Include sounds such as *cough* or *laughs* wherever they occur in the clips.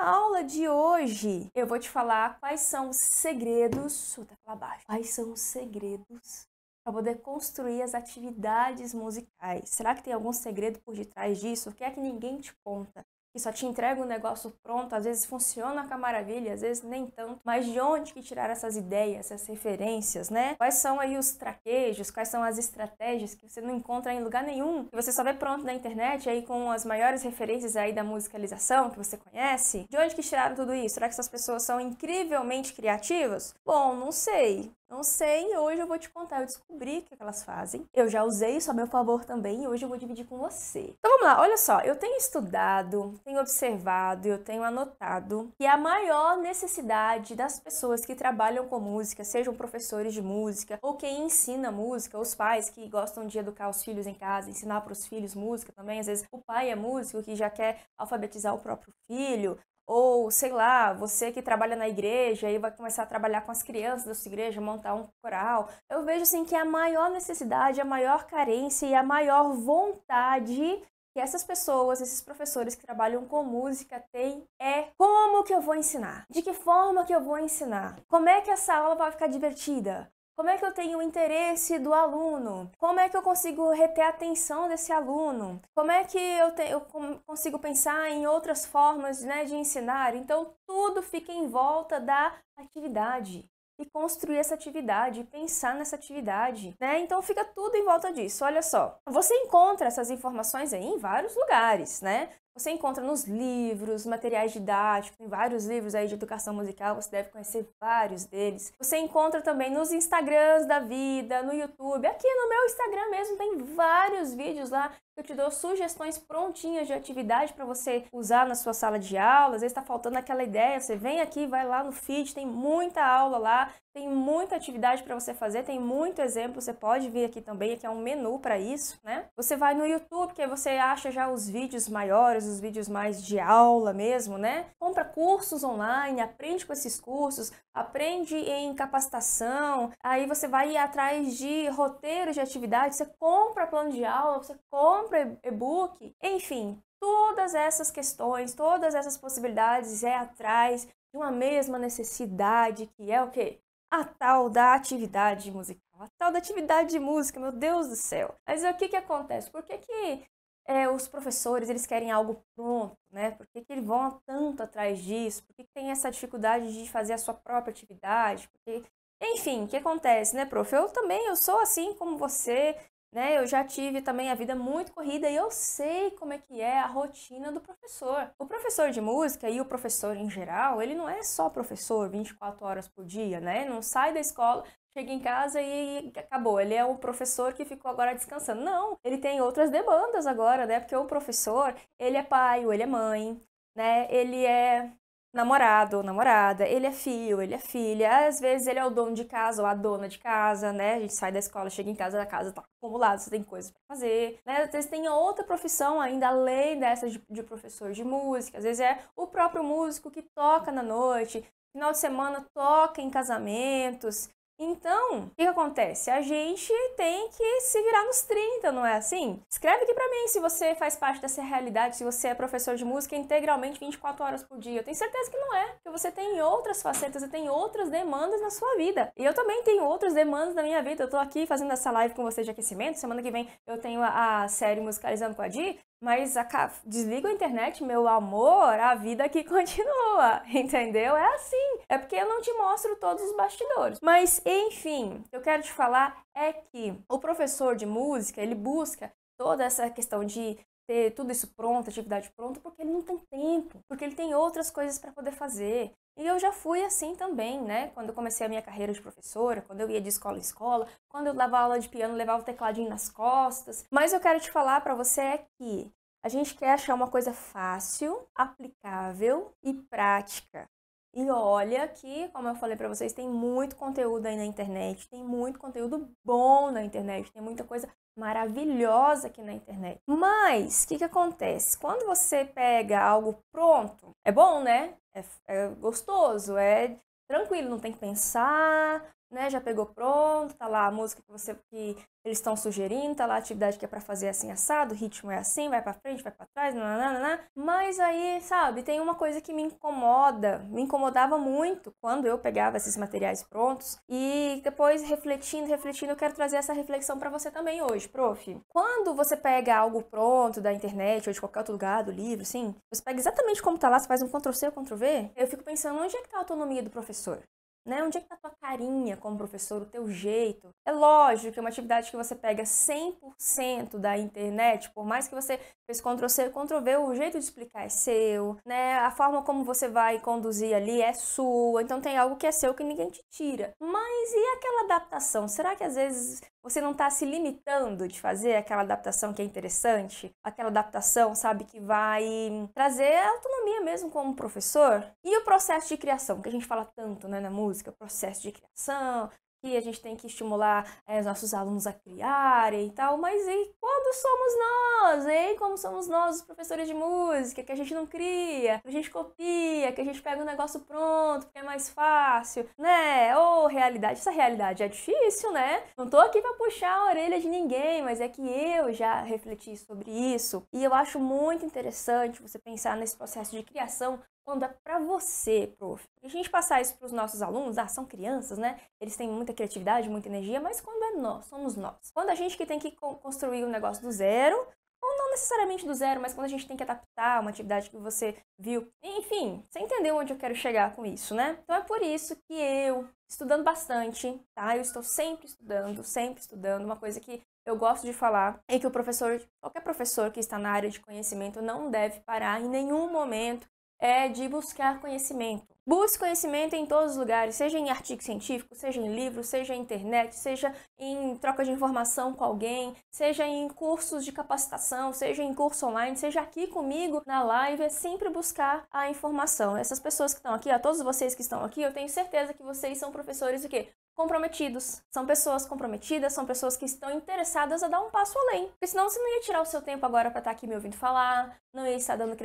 na aula de hoje eu vou te falar quais são os segredos, vou falar baixo, quais são os segredos para poder construir as atividades musicais. Será que tem algum segredo por detrás disso? O que é que ninguém te conta? que só te entrega um negócio pronto, às vezes funciona com a maravilha, às vezes nem tanto. Mas de onde que tirar essas ideias, essas referências, né? Quais são aí os traquejos, quais são as estratégias que você não encontra em lugar nenhum, que você só vê pronto na internet aí com as maiores referências aí da musicalização que você conhece? De onde que tiraram tudo isso? Será que essas pessoas são incrivelmente criativas? Bom, não sei. Não sei, hoje eu vou te contar. Eu descobri o que, é que elas fazem. Eu já usei isso a meu favor também e hoje eu vou dividir com você. Então vamos lá, olha só. Eu tenho estudado, tenho observado, eu tenho anotado que a maior necessidade das pessoas que trabalham com música, sejam professores de música ou quem ensina música, os pais que gostam de educar os filhos em casa, ensinar para os filhos música também. Às vezes o pai é músico que já quer alfabetizar o próprio filho, ou, sei lá, você que trabalha na igreja e vai começar a trabalhar com as crianças da sua igreja, montar um coral. Eu vejo assim que a maior necessidade, a maior carência e a maior vontade que essas pessoas, esses professores que trabalham com música têm é como que eu vou ensinar? De que forma que eu vou ensinar? Como é que essa aula vai ficar divertida? Como é que eu tenho o interesse do aluno? Como é que eu consigo reter a atenção desse aluno? Como é que eu, te, eu consigo pensar em outras formas né, de ensinar? Então, tudo fica em volta da atividade e construir essa atividade, pensar nessa atividade, né? Então fica tudo em volta disso. Olha só, você encontra essas informações aí em vários lugares, né? Você encontra nos livros, materiais didáticos, tem vários livros aí de educação musical, você deve conhecer vários deles. Você encontra também nos Instagrams da vida, no YouTube. Aqui no meu Instagram mesmo tem vários vídeos lá eu te dou sugestões prontinhas de atividade para você usar na sua sala de aula. Às vezes está faltando aquela ideia, você vem aqui, vai lá no feed, tem muita aula lá, tem muita atividade para você fazer, tem muito exemplo. Você pode vir aqui também, aqui é um menu para isso, né? Você vai no YouTube, que aí você acha já os vídeos maiores, os vídeos mais de aula mesmo, né? Compra cursos online, aprende com esses cursos, aprende em capacitação, aí você vai atrás de roteiros de atividade, você compra plano de aula, você compra compra e-book, enfim, todas essas questões, todas essas possibilidades é atrás de uma mesma necessidade, que é o quê? A tal da atividade musical, a tal da atividade de música, meu Deus do céu. Mas o que, que acontece? Por que, que é, os professores eles querem algo pronto, né? Por que, que eles vão tanto atrás disso? Por que, que tem essa dificuldade de fazer a sua própria atividade? Porque... Enfim, o que acontece, né, prof? Eu também, eu sou assim como você, né? Eu já tive também a vida muito corrida e eu sei como é que é a rotina do professor. O professor de música e o professor em geral, ele não é só professor 24 horas por dia, né? Não sai da escola, chega em casa e acabou. Ele é o professor que ficou agora descansando. Não, ele tem outras demandas agora, né? Porque o professor, ele é pai, ou ele é mãe, né? Ele é namorado ou namorada, ele é filho, ele é filha, às vezes ele é o dono de casa ou a dona de casa, né? A gente sai da escola, chega em casa, a casa tá acumulada, você tem coisas para fazer, né? Às vezes tem outra profissão ainda além dessa de, de professor de música, às vezes é o próprio músico que toca na noite, final de semana toca em casamentos, então, o que, que, acontece? A gente tem que se virar nos 30, não é assim? Escreve aqui pra mim se você faz parte dessa realidade, se você é professor de música integralmente 24 horas por dia. Eu tenho certeza que não é, porque você tem outras facetas, você tem outras demandas na sua vida. E eu também tenho outras demandas na minha vida. Eu tô aqui fazendo essa live com você de aquecimento. Semana que vem eu tenho a série Musicalizando com a Di. Mas a, a internet, meu amor, a vida aqui *laughs* continua, entendeu? É assim. É porque eu não te mostro todos os bastidores. Mas, enfim, o que eu quero te falar é que o professor de música, ele busca toda essa questão de ter tudo isso pronto, atividade pronta, porque ele não tem tempo, porque ele tem outras coisas para poder fazer. E eu já fui assim também, né? Quando eu comecei a minha carreira de professora, quando eu ia de escola em escola, quando eu dava aula de piano, levava o tecladinho nas costas. Mas eu quero te falar para você é que a gente quer achar uma coisa fácil, aplicável e prática. E olha que, como eu falei para vocês, tem muito conteúdo aí na internet, tem muito conteúdo bom na internet, tem muita coisa maravilhosa aqui na internet. Mas o que, que acontece? Quando você pega algo pronto, é bom, né? é, é gostoso, é tranquilo, não tem que pensar, né, já pegou pronto, tá lá a música que você que eles estão sugerindo, tá lá a atividade que é para fazer assim assado, o ritmo é assim, vai para frente, vai para trás, nananana. Mas aí, sabe, tem uma coisa que me incomoda, me incomodava muito quando eu pegava esses materiais prontos e depois refletindo, refletindo, eu quero trazer essa reflexão para você também hoje, prof. Quando você pega algo pronto da internet ou de qualquer outro lugar, do livro, assim, você pega exatamente como tá lá, você faz um Ctrl C, Ctrl V, eu fico pensando onde é que tá a autonomia do professor? Né? Onde é que tá a tua carinha como professor, o teu jeito? É lógico que é uma atividade que você pega 100% da internet, por mais que você fez Ctrl C, Ctrl V, é o jeito de explicar é seu, né? A forma como você vai conduzir ali é sua, então tem algo que é seu que ninguém te tira. Mas e aquela adaptação? Será que às vezes você não está se limitando de fazer aquela adaptação que é interessante, aquela adaptação, sabe, que vai trazer autonomia mesmo como professor? E o processo de criação, que a gente fala tanto né, na música, processo de criação, que a gente tem que estimular é, os nossos alunos a criarem e tal, mas e quando somos nós, hein? Como somos nós, os professores de música, que a gente não cria, que a gente copia, que a gente pega um negócio pronto, que é mais fácil, né? Ô, oh, realidade, essa realidade é difícil, né? Não tô aqui pra puxar a orelha de ninguém, mas é que eu já refleti sobre isso e eu acho muito interessante você pensar nesse processo de criação quando é para você, prof. E a gente passar isso para os nossos alunos, ah, são crianças, né? Eles têm muita criatividade, muita energia, mas quando é nós, somos nós. Quando a gente que tem que construir um negócio do zero, ou não necessariamente do zero, mas quando a gente tem que adaptar uma atividade que você viu. Enfim, você entendeu onde eu quero chegar com isso, né? Então é por isso que eu, estudando bastante, tá? Eu estou sempre estudando, sempre estudando, uma coisa que eu gosto de falar é que o professor, qualquer professor que está na área de conhecimento, não deve parar em nenhum momento é de buscar conhecimento. Busque conhecimento em todos os lugares, seja em artigo científico, seja em livro, seja em internet, seja em troca de informação com alguém, seja em cursos de capacitação, seja em curso online, seja aqui comigo na live, é sempre buscar a informação. Essas pessoas que estão aqui, a todos vocês que estão aqui, eu tenho certeza que vocês são professores o quê? comprometidos. São pessoas comprometidas, são pessoas que estão interessadas a dar um passo além. Porque senão você não ia tirar o seu tempo agora para estar tá aqui me ouvindo falar, não ia estar dando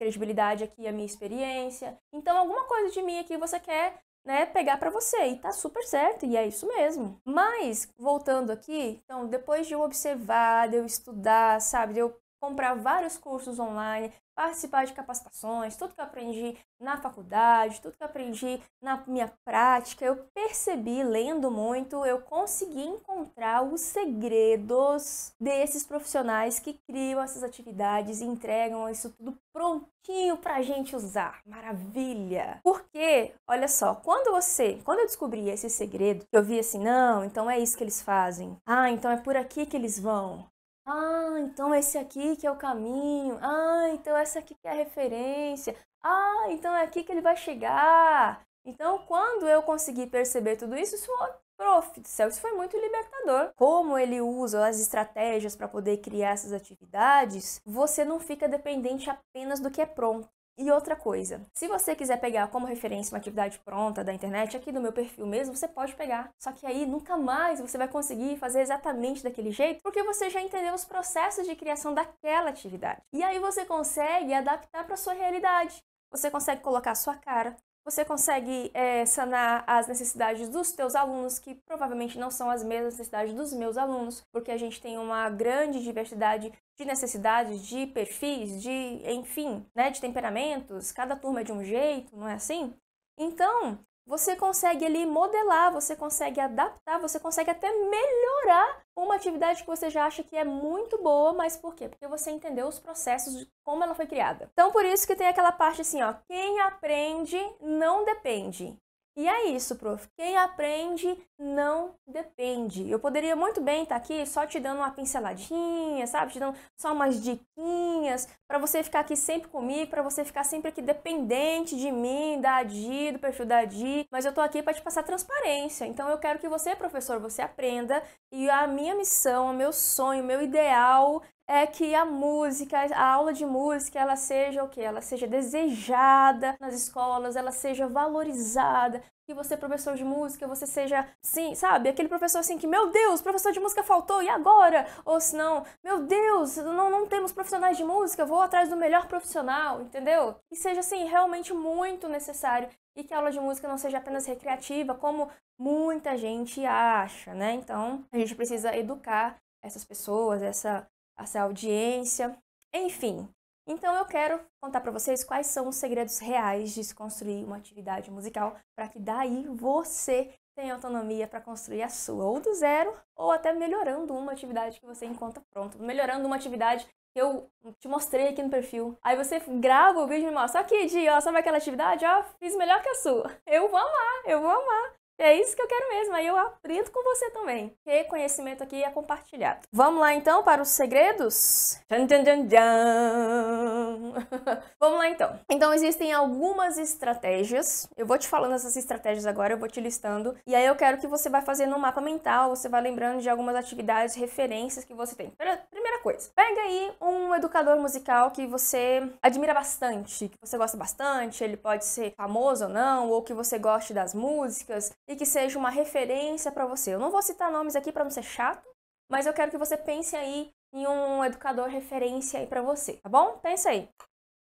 credibilidade aqui, a minha experiência. Então, alguma coisa de mim aqui você quer né, pegar para você. E tá super certo, e é isso mesmo. Mas, voltando aqui, então, depois de eu observar, de eu estudar, sabe, de eu comprar vários cursos online, participar de capacitações, tudo que eu aprendi na faculdade, tudo que eu aprendi na minha prática, eu percebi lendo muito, eu consegui encontrar os segredos desses profissionais que criam essas atividades e entregam isso tudo prontinho pra gente usar. Maravilha! Porque, olha só, quando você, quando eu descobri esse segredo, eu vi assim, não, então é isso que eles fazem. Ah, então é por aqui que eles vão. Ah, então esse aqui que é o caminho. Ah, então essa aqui que é a referência. Ah, então é aqui que ele vai chegar. Então, quando eu consegui perceber tudo isso, isso foi, prof, céu, isso foi muito libertador. Como ele usa as estratégias para poder criar essas atividades, você não fica dependente apenas do que é pronto. E outra coisa, se você quiser pegar como referência uma atividade pronta da internet, aqui no meu perfil mesmo, você pode pegar. Só que aí nunca mais você vai conseguir fazer exatamente daquele jeito, porque você já entendeu os processos de criação daquela atividade. E aí você consegue adaptar para sua realidade. Você consegue colocar sua cara, você consegue é, sanar as necessidades dos teus alunos, que provavelmente não são as mesmas necessidades dos meus alunos, porque a gente tem uma grande diversidade de necessidades, de perfis, de, enfim, né, de temperamentos. Cada turma é de um jeito, não é assim? Então, você consegue ali modelar, você consegue adaptar, você consegue até melhorar uma atividade que você já acha que é muito boa, mas por quê? Porque você entendeu os processos de como ela foi criada. Então por isso que tem aquela parte assim, ó, quem aprende não depende. E é isso, prof. Quem aprende não depende. Eu poderia muito bem estar tá aqui só te dando uma pinceladinha, sabe? Te dando só umas diquinhas para você ficar aqui sempre comigo, para você ficar sempre aqui dependente de mim, da Adi, do perfil da Adi, mas eu tô aqui para te passar transparência. Então eu quero que você, professor, você aprenda e a minha missão, o meu sonho, o meu ideal é que a música, a aula de música, ela seja o que? Ela seja desejada nas escolas, ela seja valorizada, que você é professor de música, você seja, sim, sabe, aquele professor assim que, meu Deus, professor de música faltou, e agora? Ou se não, meu Deus, não, não temos profissionais de música, vou atrás do melhor profissional, entendeu? Que seja, assim, realmente muito necessário e que a aula de música não seja apenas recreativa, como muita gente acha, né? Então, a gente precisa educar essas pessoas, essa, essa audiência. Enfim, então eu quero contar para vocês quais são os segredos reais de se construir uma atividade musical para que daí você tenha autonomia para construir a sua ou do zero ou até melhorando uma atividade que você encontra pronto, melhorando uma atividade que eu te mostrei aqui no perfil. Aí você grava o vídeo e me mostra, aqui, Di, ó, sabe aquela atividade? Ó, fiz melhor que a sua. Eu vou amar, eu vou amar. É isso que eu quero mesmo, aí eu aprendo com você também. Reconhecimento aqui é compartilhado. Vamos lá então para os segredos? *laughs* Vamos lá então. Então existem algumas estratégias. Eu vou te falando essas estratégias agora, eu vou te listando. E aí eu quero que você vá fazendo um mapa mental, você vá lembrando de algumas atividades, referências que você tem primeira coisa, pega aí um educador musical que você admira bastante, que você gosta bastante, ele pode ser famoso ou não, ou que você goste das músicas e que seja uma referência para você. Eu não vou citar nomes aqui para não ser chato, mas eu quero que você pense aí em um educador referência aí para você, tá bom? Pensa aí.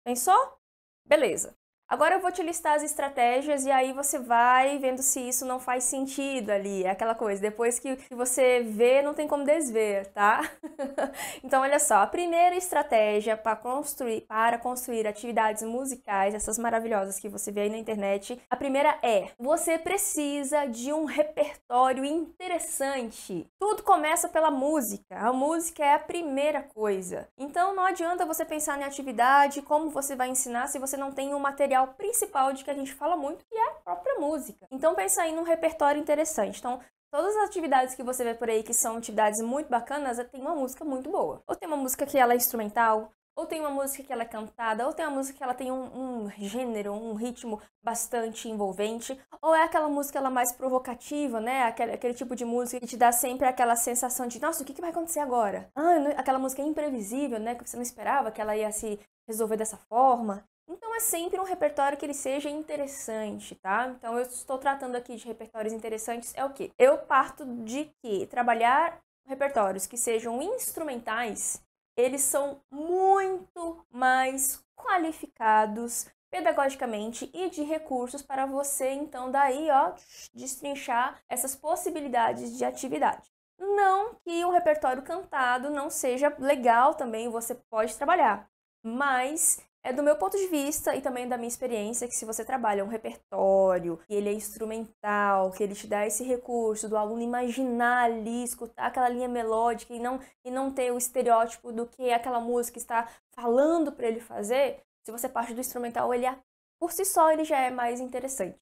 Pensou? Beleza. Agora eu vou te listar as estratégias e aí você vai vendo se isso não faz sentido ali, é aquela coisa. Depois que você vê, não tem como desver, tá? *laughs* então olha só, a primeira estratégia para construir, para construir atividades musicais, essas maravilhosas que você vê aí na internet, a primeira é: você precisa de um repertório interessante. Tudo começa pela música. A música é a primeira coisa. Então não adianta você pensar em atividade, como você vai ensinar se você não tem um material material principal de que a gente fala muito, que é a própria música. Então pensa aí num repertório interessante. Então, Todas as atividades que você vê por aí que são atividades muito bacanas, tem uma música muito boa. Ou tem uma música que ela é instrumental, ou tem uma música que ela é cantada, ou tem uma música que ela tem um, um gênero, um ritmo bastante envolvente, ou é aquela música ela é mais provocativa, né? Aquele, aquele tipo de música que te dá sempre aquela sensação de, nossa, o que, que vai acontecer agora? Ah, não, aquela música é imprevisível, né? Que você não esperava que ela ia se resolver dessa forma. Então é sempre um repertório que ele seja interessante, tá? Então eu estou tratando aqui de repertórios interessantes é o quê? Eu parto de que trabalhar repertórios que sejam instrumentais, eles são muito mais qualificados pedagogicamente e de recursos para você então daí, ó, destrinchar essas possibilidades de atividade. Não que o repertório cantado não seja legal também, você pode trabalhar, mas é do meu ponto de vista e também da minha experiência que se você trabalha um repertório, que ele é instrumental, que ele te dá esse recurso do aluno imaginar ali, escutar aquela linha melódica e não, e não ter o estereótipo do que aquela música está falando para ele fazer, se você parte do instrumental, ele é, por si só ele já é mais interessante,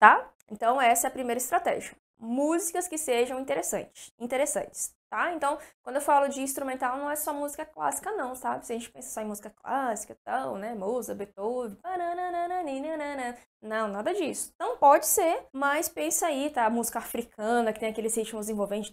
tá? Então essa é a primeira estratégia. Músicas que sejam interessantes, interessantes tá? Então, quando eu falo de instrumental, não é só música clássica, não, sabe? Se a gente pensa só em música clássica tal, né? Mozart, Beethoven, não, nada disso. Não pode ser, mas pensa aí, tá? Música africana, que tem aqueles ritmos envolventes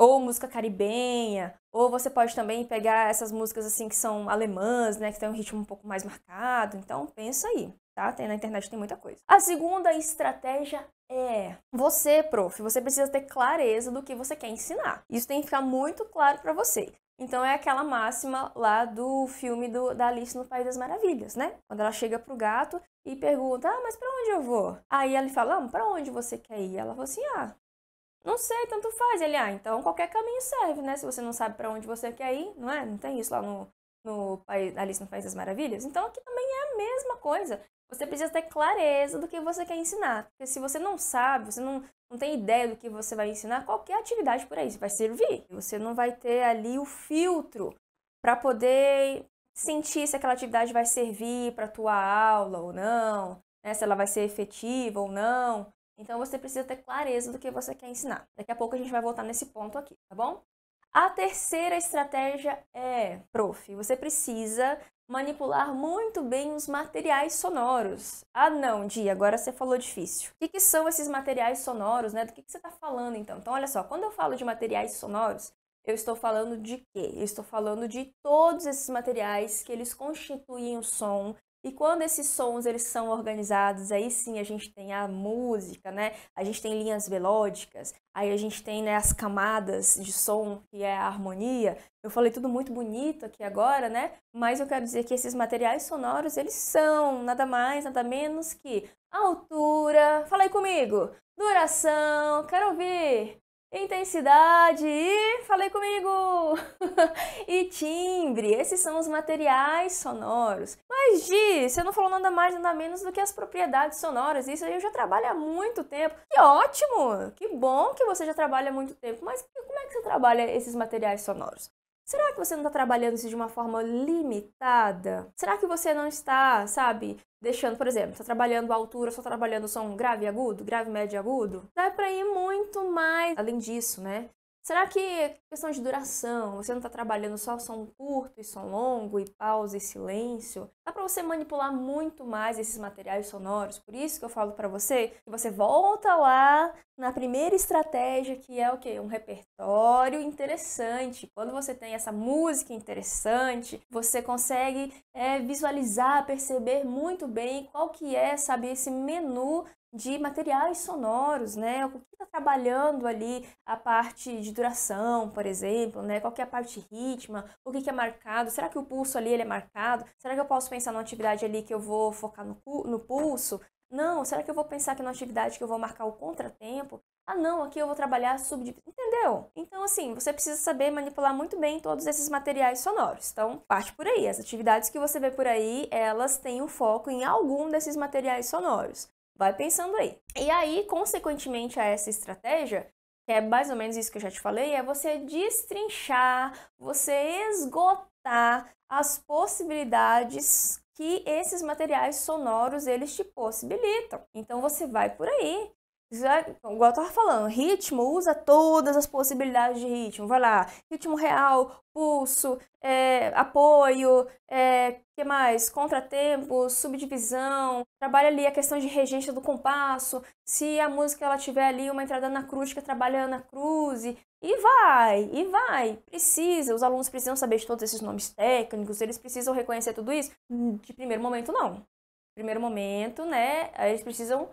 ou música caribenha, ou você pode também pegar essas músicas assim que são alemãs, né, que tem um ritmo um pouco mais marcado. Então pensa aí, tá? Tem na internet tem muita coisa. A segunda estratégia é você, prof, você precisa ter clareza do que você quer ensinar. Isso tem que ficar muito claro para você. Então é aquela máxima lá do filme do, da Alice no País das Maravilhas, né? Quando ela chega pro gato e pergunta: "Ah, mas para onde eu vou?" Aí ele fala: "Ah, para onde você quer ir?" Ela fala assim: "Ah, não sei, tanto faz. Ele, ah, então qualquer caminho serve, né? Se você não sabe para onde você quer ir, não é? Não tem isso lá no, no país, Alice no País das Maravilhas? Então aqui também é a mesma coisa. Você precisa ter clareza do que você quer ensinar. Porque se você não sabe, você não, não tem ideia do que você vai ensinar, qualquer atividade por aí vai servir. Você não vai ter ali o filtro para poder sentir se aquela atividade vai servir para tua aula ou não, né? se ela vai ser efetiva ou não. Então você precisa ter clareza do que você quer ensinar. Daqui a pouco a gente vai voltar nesse ponto aqui, tá bom? A terceira estratégia é, prof, você precisa manipular muito bem os materiais sonoros. Ah, não, Di, agora você falou difícil. O que, que são esses materiais sonoros, né? Do que, que você está falando então? Então, olha só, quando eu falo de materiais sonoros, eu estou falando de quê? Eu estou falando de todos esses materiais que eles constituem o som, e quando esses sons eles são organizados, aí sim a gente tem a música, né? A gente tem linhas melódicas, aí a gente tem né, as camadas de som, que é a harmonia. Eu falei tudo muito bonito aqui agora, né? Mas eu quero dizer que esses materiais sonoros, eles são nada mais, nada menos que altura, fala aí comigo, duração, quero ouvir, intensidade e falei comigo! *laughs* e timbre, esses são os materiais sonoros. Mas Gi, você não falou nada mais nada menos do que as propriedades sonoras, isso aí eu já trabalho há muito tempo. Que ótimo! Que bom que você já trabalha há muito tempo, mas como é que você trabalha esses materiais sonoros? Será que você não está trabalhando isso de uma forma limitada? Será que você não está, sabe, deixando, por exemplo, está trabalhando a altura, só tá trabalhando som grave e agudo, grave, médio e agudo? Dá para ir muito mais além disso, né? Será que questão de duração, você não está trabalhando só som curto e som longo, e pausa e silêncio? Dá para você manipular muito mais esses materiais sonoros. Por isso que eu falo para você que você volta lá na primeira estratégia, que é o quê? Um repertório interessante. Quando você tem essa música interessante, você consegue é, visualizar, perceber muito bem qual que é, sabe, esse menu de materiais sonoros, né? O que está trabalhando ali a parte de duração, por exemplo, né? Qual que é a parte ritma? O que, que é marcado? Será que o pulso ali ele é marcado? Será que eu posso pensar numa atividade ali que eu vou focar no, no pulso? Não, será que eu vou pensar aqui numa atividade que eu vou marcar o contratempo? Ah, não, aqui eu vou trabalhar sub... Entendeu? Então, assim, você precisa saber manipular muito bem todos esses materiais sonoros. Então, parte por aí. As atividades que você vê por aí, elas têm um foco em algum desses materiais sonoros. Vai pensando aí. E aí, consequentemente a essa estratégia, que é mais ou menos isso que eu já te falei, é você destrinchar, você esgotar as possibilidades que esses materiais sonoros eles te possibilitam. Então você vai por aí, já, igual eu tava falando, ritmo usa todas as possibilidades de ritmo. Vai lá, ritmo real, pulso, é, apoio, é, que mais? Contratempo, subdivisão. Trabalha ali a questão de regência do compasso. Se a música ela tiver ali uma entrada na que trabalha na cruz E vai, e vai. Precisa, os alunos precisam saber de todos esses nomes técnicos, eles precisam reconhecer tudo isso. De primeiro momento, não. Primeiro momento, né? Eles precisam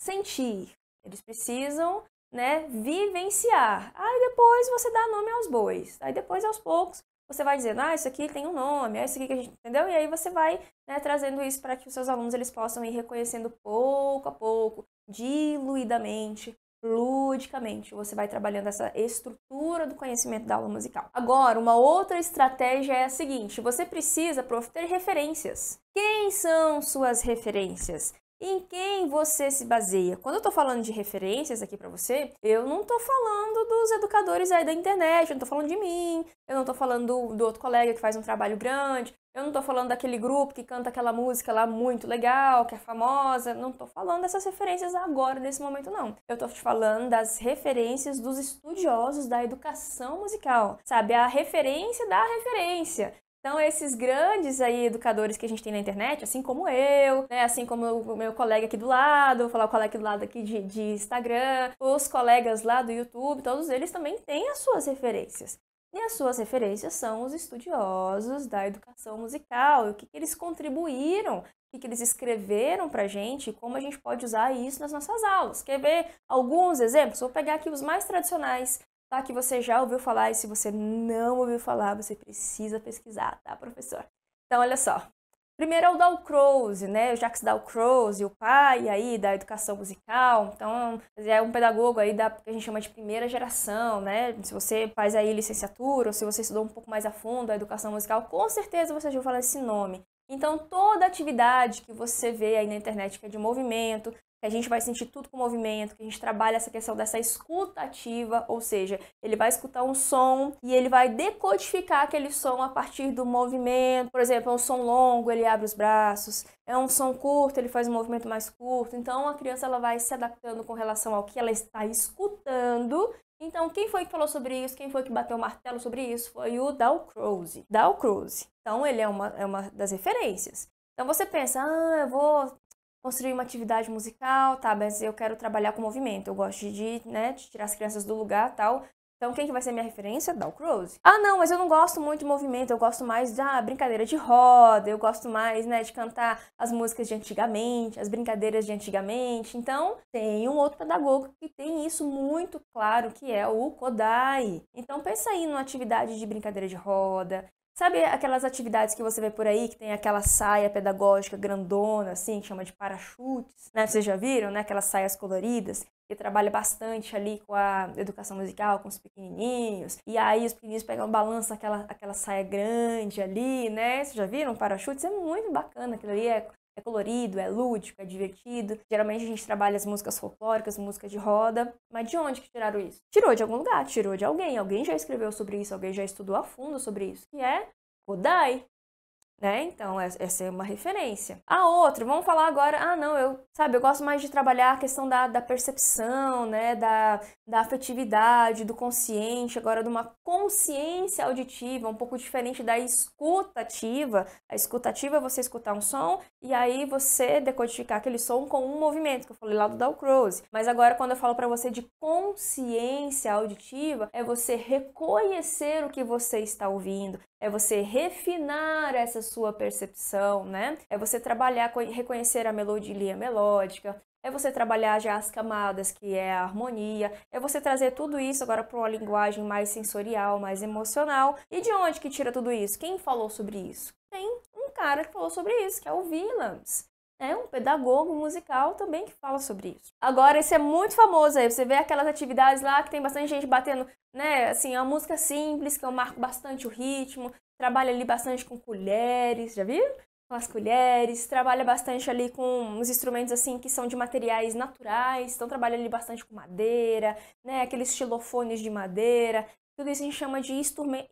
sentir, eles precisam né, vivenciar. Aí depois você dá nome aos bois. Aí depois, aos poucos, você vai dizendo, ah, isso aqui tem um nome, é isso aqui que a gente entendeu? E aí você vai né, trazendo isso para que os seus alunos eles possam ir reconhecendo pouco a pouco, diluidamente, ludicamente. Você vai trabalhando essa estrutura do conhecimento da aula musical. Agora, uma outra estratégia é a seguinte: você precisa, prof, ter referências. Quem são suas referências? em quem você se baseia. Quando eu estou falando de referências aqui para você, eu não estou falando dos educadores aí da internet, eu não estou falando de mim, eu não estou falando do, outro colega que faz um trabalho grande, eu não estou falando daquele grupo que canta aquela música lá muito legal, que é famosa, não estou falando dessas referências agora, nesse momento não. Eu estou te falando das referências dos estudiosos da educação musical, sabe? A referência da referência. Então, esses grandes aí educadores que a gente tem na internet, assim como eu, né, assim como o meu colega aqui do lado, vou falar o colega aqui do lado aqui de, de Instagram, os colegas lá do YouTube, todos eles também têm as suas referências. E as suas referências são os estudiosos da educação musical, o que, que eles contribuíram, o que, que eles escreveram para a gente, como a gente pode usar isso nas nossas aulas. Quer ver alguns exemplos? Vou pegar aqui os mais tradicionais, tá? Que você já ouviu falar e se você não ouviu falar, você precisa pesquisar, tá, professor? Então, olha só. Primeiro é o Dalcroze, né? O Jacques Dalcroze, o pai aí da educação musical. Então, é um pedagogo aí da que a gente chama de primeira geração, né? Se você faz aí licenciatura, ou se você estudou um pouco mais a fundo a educação musical, com certeza você já ouviu falar esse nome. Então, toda atividade que você vê aí na internet que é de movimento, que a gente vai sentir tudo com o movimento, que a gente trabalha essa questão dessa escuta ativa, ou seja, ele vai escutar um som e ele vai decodificar aquele som a partir do movimento. Por exemplo, é um som longo, ele abre os braços, é um som curto, ele faz um movimento mais curto. Então a criança ela vai se adaptando com relação ao que ela está escutando então, quem foi que falou sobre isso? Quem foi que bateu o martelo sobre isso? Foi o Dal Croze. Dal Croze. Então, ele é uma, é uma das referências. Então, você pensa, ah, eu vou construir uma atividade musical, tá, mas eu quero trabalhar com movimento, eu gosto de, né, de tirar as crianças do lugar tal. Então, quem que vai ser minha referência? Dal Cruz. Ah, não, mas eu não gosto muito de movimento, eu gosto mais da brincadeira de roda, eu gosto mais, né, de cantar as músicas de antigamente, as brincadeiras de antigamente. Então, tem um outro pedagogo que tem isso muito claro, que é o Kodai. Então, pensa aí numa atividade de brincadeira de roda, Sabe aquelas atividades que você vê por aí, que tem aquela saia pedagógica grandona, assim, que chama de parachutes, né? Vocês já viram, né? Aquelas saias coloridas, que trabalha bastante ali com a educação musical, com os pequenininhos. E aí os pequenininhos pegam, balança aquela, aquela saia grande ali, né? Vocês já viram? Parachutes é muito bacana aquilo ali, é é colorido, é lúdico, é divertido. Geralmente a gente trabalha as músicas folclóricas, músicas de roda. Mas de onde que tiraram isso? Tirou de algum lugar, tirou de alguém. Alguém já escreveu sobre isso, alguém já estudou a fundo sobre isso, que é Kodai, né? Então, essa é uma referência. A outra, vamos falar agora, ah, não, eu, sabe, eu gosto mais de trabalhar a questão da, da percepção, né, da, da afetividade, do consciente, agora de uma consciência auditiva, um pouco diferente da escutativa. A escutativa é você escutar um som e aí você decodificar aquele som com um movimento, que eu falei lá do Dal Croze. Mas agora, quando eu falo para você de consciência auditiva, é você reconhecer o que você está ouvindo, é você refinar essa sua percepção, né? É você trabalhar, reconhecer a melodia melódica, é você trabalhar já as camadas, que é a harmonia, é você trazer tudo isso agora para uma linguagem mais sensorial, mais emocional. E de onde que tira tudo isso? Quem falou sobre isso? Tem um cara que falou sobre isso, que é o Willems. É um pedagogo musical também que fala sobre isso. Agora, isso é muito famoso aí, você vê aquelas atividades lá que tem bastante gente batendo, né, assim, a música simples, que eu marco bastante o ritmo, trabalha ali bastante com colheres, já viu? Com as colheres, trabalha bastante ali com os instrumentos, assim, que são de materiais naturais, então trabalha ali bastante com madeira, né, aqueles xilofones de madeira, tudo isso a gente chama de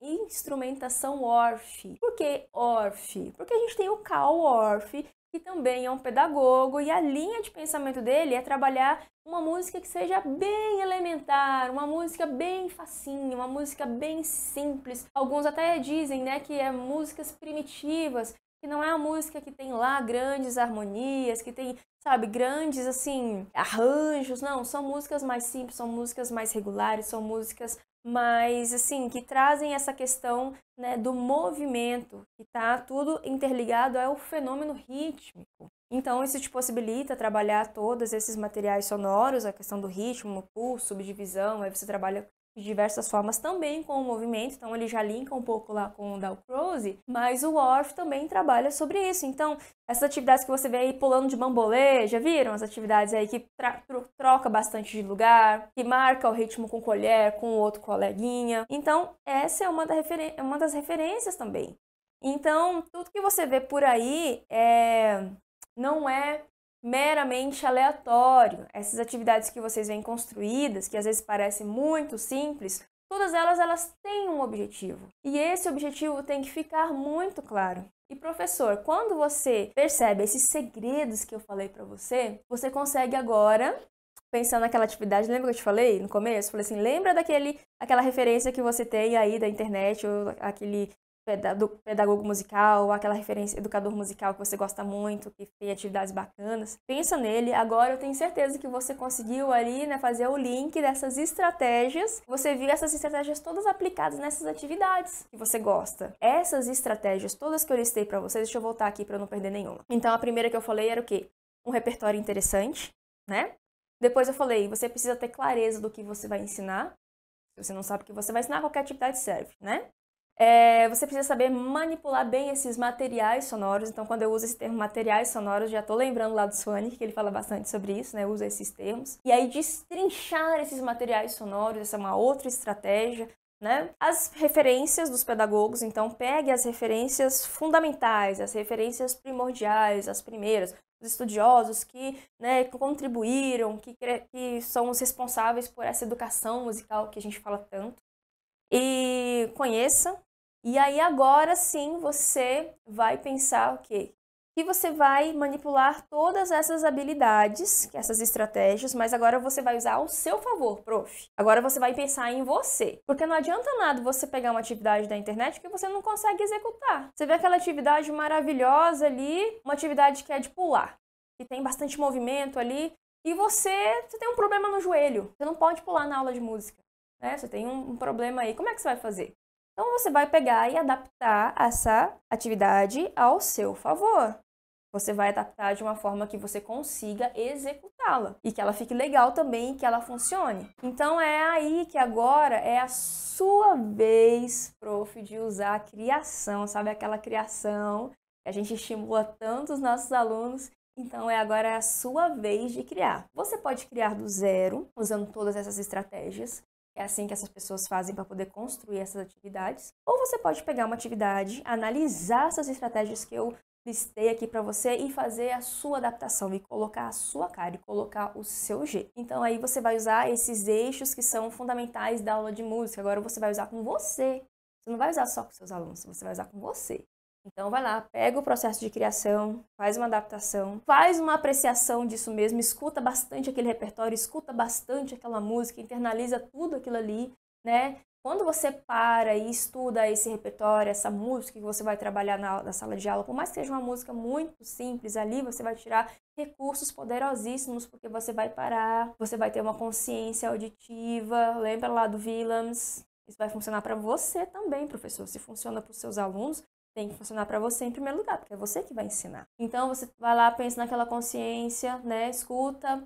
instrumentação ORF. Por que ORF? Porque a gente tem o CAL ORF, que também é um pedagogo e a linha de pensamento dele é trabalhar uma música que seja bem elementar, uma música bem facinha, uma música bem simples. Alguns até dizem, né, que é músicas primitivas, que não é a música que tem lá grandes harmonias, que tem, sabe, grandes assim arranjos, não, são músicas mais simples, são músicas mais regulares, são músicas mas assim que trazem essa questão né, do movimento que está tudo interligado ao é fenômeno rítmico. Então isso te possibilita trabalhar todos esses materiais sonoros, a questão do ritmo, pulso, subdivisão, aí você trabalha de diversas formas também com o movimento, então ele já linka um pouco lá com o Dalcroze, mas o Orff também trabalha sobre isso. Então, essas atividades que você vê aí pulando de bambolê, já viram? As atividades aí que troca bastante de lugar, que marca o ritmo com colher, com o outro coleguinha. Então, essa é uma, da é uma das referências também. Então, tudo que você vê por aí é, não é meramente aleatório. Essas atividades que vocês veem construídas, que às vezes parecem muito simples, todas elas elas têm um objetivo. E esse objetivo tem que ficar muito claro. E professor, quando você percebe esses segredos que eu falei para você, você consegue agora pensando naquela atividade, lembra que eu te falei no começo? Falei assim, lembra daquele, aquela referência que você tem aí da internet ou aquele pedagogo musical, aquela referência educador musical que você gosta muito, que tem atividades bacanas. Pensa nele. Agora eu tenho certeza que você conseguiu ali, né, fazer o link dessas estratégias. Você viu essas estratégias todas aplicadas nessas atividades que você gosta. Essas estratégias todas que eu listei para vocês, deixa eu voltar aqui para não perder nenhuma. Então a primeira que eu falei era o quê? Um repertório interessante, né? Depois eu falei, você precisa ter clareza do que você vai ensinar. Se você não sabe o que você vai ensinar, qualquer atividade serve, né? É, você precisa saber manipular bem esses materiais sonoros. Então, quando eu uso esse termo materiais sonoros, já estou lembrando lá do Swanner, que ele fala bastante sobre isso, né? Usa esses termos. E aí, destrinchar esses materiais sonoros, essa é uma outra estratégia. Né? As referências dos pedagogos, então pegue as referências fundamentais, as referências primordiais, as primeiras, os estudiosos que né, contribuíram, que, que são os responsáveis por essa educação musical que a gente fala tanto. E conheça e aí agora sim você vai pensar o quê? Que você vai manipular todas essas habilidades, essas estratégias, mas agora você vai usar ao seu favor, prof. Agora você vai pensar em você. Porque não adianta nada você pegar uma atividade da internet que você não consegue executar. Você vê aquela atividade maravilhosa ali, uma atividade que é de pular, que tem bastante movimento ali, e você, você tem um problema no joelho. Você não pode pular na aula de música. Né? Você tem um, um problema aí. Como é que você vai fazer? Então você vai pegar e adaptar essa atividade ao seu favor. Você vai adaptar de uma forma que você consiga executá-la e que ela fique legal também, que ela funcione. Então é aí que agora é a sua vez, prof, de usar a criação, sabe aquela criação que a gente estimula tanto os nossos alunos então é agora a sua vez de criar. Você pode criar do zero, usando todas essas estratégias. É assim que essas pessoas fazem para poder construir essas atividades. Ou você pode pegar uma atividade, analisar essas estratégias que eu listei aqui para você e fazer a sua adaptação e colocar a sua cara e colocar o seu jeito. Então aí você vai usar esses eixos que são fundamentais da aula de música. Agora você vai usar com você. Você não vai usar só com seus alunos, você vai usar com você. Então vai lá, pega o processo de criação, faz uma adaptação, faz uma apreciação disso mesmo, escuta bastante aquele repertório, escuta bastante aquela música, internaliza tudo aquilo ali, né? Quando você para e estuda esse repertório, essa música que você vai trabalhar na, na sala de aula, por mais que seja uma música muito simples ali, você vai tirar recursos poderosíssimos, porque você vai parar, você vai ter uma consciência auditiva, lembra lá do Willems? Isso vai funcionar para você também, professor. Se funciona para os seus alunos, tem que funcionar para você em primeiro lugar, porque é você que vai ensinar. Então você vai lá, pensa naquela consciência, né? Escuta,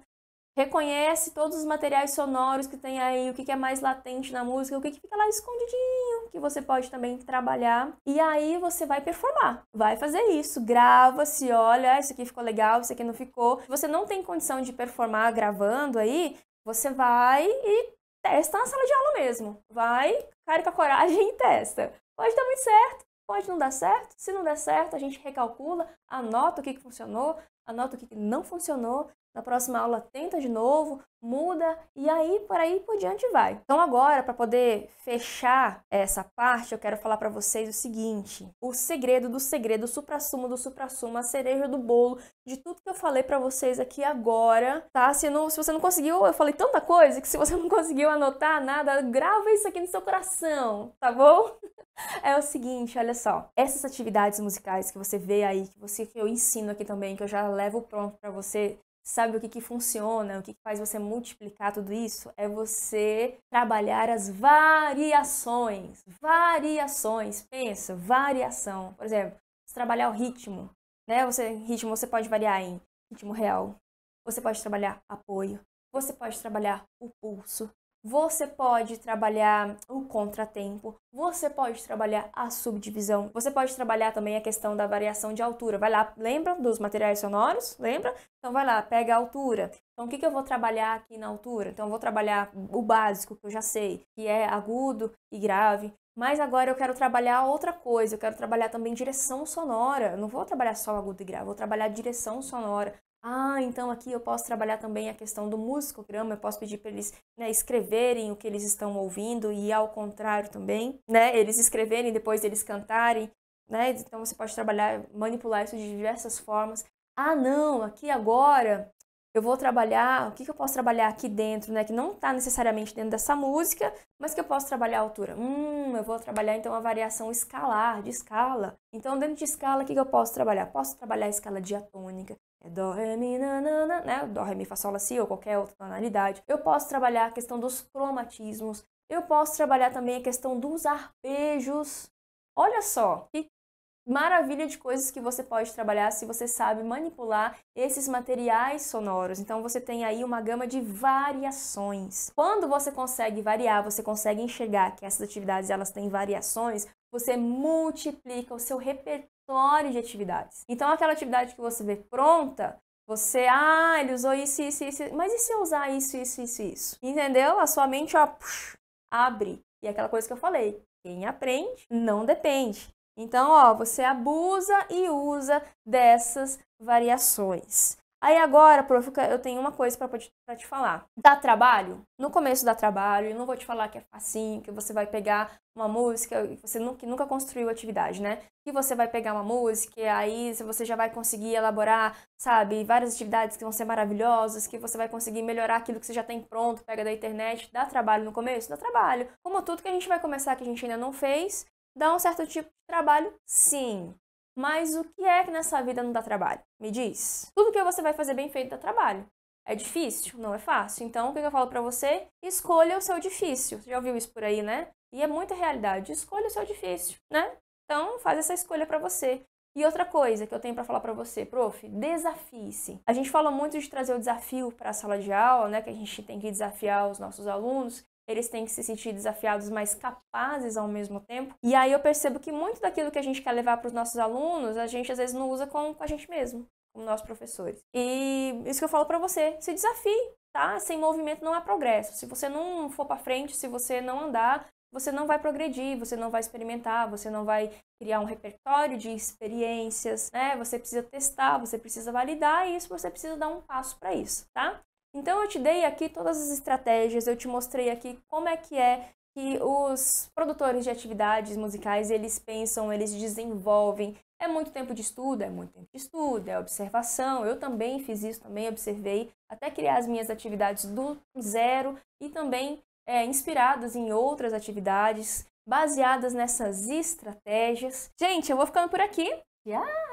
reconhece todos os materiais sonoros que tem aí, o que, é mais latente na música, o que, que fica lá escondidinho, que você pode também trabalhar. E aí você vai performar, vai fazer isso, grava, se olha, ah, isso aqui ficou legal, isso aqui não ficou. Se você não tem condição de performar gravando aí, você vai e testa na sala de aula mesmo. Vai, cara com a coragem *laughs* e testa. Pode dar muito certo, Pode não dar certo, se não der certo, a gente recalcula, anota o que, que funcionou, anota o que, que não funcionou na próxima aula tenta de novo, muda e aí por aí por diante vai. Então agora para poder fechar essa parte, eu quero falar para vocês o seguinte: o segredo do segredo, o suprassumo do suprassumo, a cereja do bolo de tudo que eu falei para vocês aqui agora, tá? Se não, se você não conseguiu, eu falei tanta coisa que se você não conseguiu anotar nada, grava isso aqui no seu coração, tá bom? *laughs* É o seguinte, olha só, essas atividades musicais que você vê aí, que você que eu ensino aqui também, que eu já levo pronto para você sabe o que, que funciona, o que, que faz você multiplicar tudo isso, é você trabalhar as variações. Variações, pensa, variação. Por exemplo, você trabalhar o ritmo, né? Você, ritmo você pode variar em ritmo real, você pode trabalhar apoio, você pode trabalhar o pulso, você pode trabalhar o contratempo, você pode trabalhar a subdivisão, você pode trabalhar também a questão da variação de altura. Vai lá, lembra dos materiais sonoros? Lembra? Então vai lá, pega a altura. Então o que, que eu vou trabalhar aqui na altura? Então eu vou trabalhar o básico que eu já sei, que é agudo e grave. Mas agora eu quero trabalhar outra coisa, eu quero trabalhar também direção sonora. Eu não vou trabalhar só agudo e grave, vou trabalhar direção sonora. Ah, então aqui eu posso trabalhar também a questão do musicograma, eu posso pedir para eles né, escreverem o que eles estão ouvindo e ao contrário também, né? Eles escreverem depois eles cantarem, né? Então você pode trabalhar, manipular isso de diversas formas. Ah, não, aqui agora eu vou trabalhar, o que, que eu posso trabalhar aqui dentro, né? Que não está necessariamente dentro dessa música, mas que eu posso trabalhar a altura. Hum, eu vou trabalhar então a variação escalar, de escala. Então, dentro de escala, o que, que eu posso trabalhar? Posso trabalhar a escala diatônica, é dó, ré, mi, nanana, né? Dó, ré, mi, fá, sol, si ou qualquer outra tonalidade. Eu posso trabalhar a questão dos cromatismos. Eu posso trabalhar também a questão dos arpejos. Olha só que maravilha de coisas que você pode trabalhar se você sabe manipular esses materiais sonoros. Então você tem aí uma gama de variações. Quando você consegue variar, você consegue enxergar que essas atividades elas têm variações, você multiplica o seu repertório somatório de atividades. Então, aquela atividade que você vê pronta, você, ah, ele usou isso, isso, isso, mas e se eu usar isso, isso, isso, isso? Entendeu? A sua mente, ó, push, abre. E é aquela coisa que eu falei, quem aprende não depende. Então, ó, você abusa e usa dessas variações. Aí agora, prof, eu tenho uma coisa para te falar. Dá trabalho? No começo dá trabalho, eu não vou te falar que é facinho, que você vai pegar uma música, você nunca, nunca construiu atividade, né? Que você vai pegar uma música e aí você já vai conseguir elaborar, sabe, várias atividades que vão ser maravilhosas, que você vai conseguir melhorar aquilo que você já tem pronto, pega da internet. Dá trabalho no começo? Dá trabalho. Como tudo que a gente vai começar que a gente ainda não fez, dá um certo tipo de trabalho, sim. Mas o que é que nessa vida não dá trabalho? Me diz. Tudo que você vai fazer bem feito dá trabalho. É difícil? Não é fácil. Então, o que eu falo para você? Escolha o seu difícil. Você já ouviu isso por aí, né? E é muita realidade. Escolha o seu difícil, né? Então, faz essa escolha para você. E outra coisa que eu tenho para falar para você, prof, desafie-se. A gente fala muito de trazer o desafio para a sala de aula, né, que a gente tem que desafiar os nossos alunos, eles têm que se sentir desafiados, mas capazes ao mesmo tempo. E aí eu percebo que muito daquilo que a gente quer levar para os nossos alunos, a gente às vezes não usa com, com a gente mesmo, como nós professores. E isso que eu falo para você, se desafie, tá? Sem movimento não há progresso. Se você não for para frente, se você não andar, você não vai progredir, você não vai experimentar, você não vai criar um repertório de experiências, né? Você precisa testar, você precisa validar e isso você precisa dar um passo para isso, tá? Então eu te dei aqui todas as estratégias, eu te mostrei aqui como é que é que os produtores de atividades musicais, eles pensam, eles desenvolvem. É muito tempo de estudo, é muito tempo de estudo, é observação. Eu também fiz isso, também observei, até criar as minhas atividades do zero e também é, inspiradas em outras atividades, baseadas nessas estratégias. Gente, eu vou ficando por aqui. Tchau! Yeah.